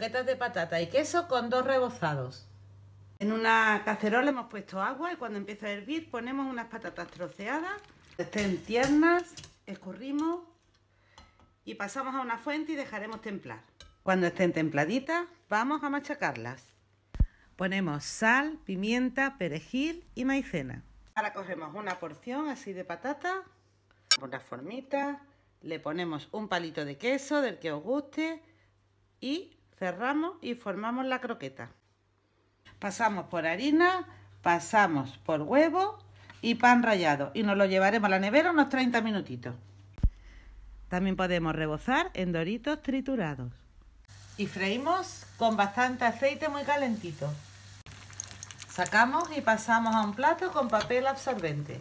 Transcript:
de patata y queso con dos rebozados. En una cacerola hemos puesto agua y cuando empieza a hervir ponemos unas patatas troceadas, estén tiernas, escurrimos y pasamos a una fuente y dejaremos templar. Cuando estén templaditas vamos a machacarlas. Ponemos sal, pimienta, perejil y maicena. Ahora cogemos una porción así de patata, una formita, le ponemos un palito de queso del que os guste y cerramos y formamos la croqueta. Pasamos por harina, pasamos por huevo y pan rallado y nos lo llevaremos a la nevera unos 30 minutitos. También podemos rebozar en doritos triturados. Y freímos con bastante aceite muy calentito. Sacamos y pasamos a un plato con papel absorbente.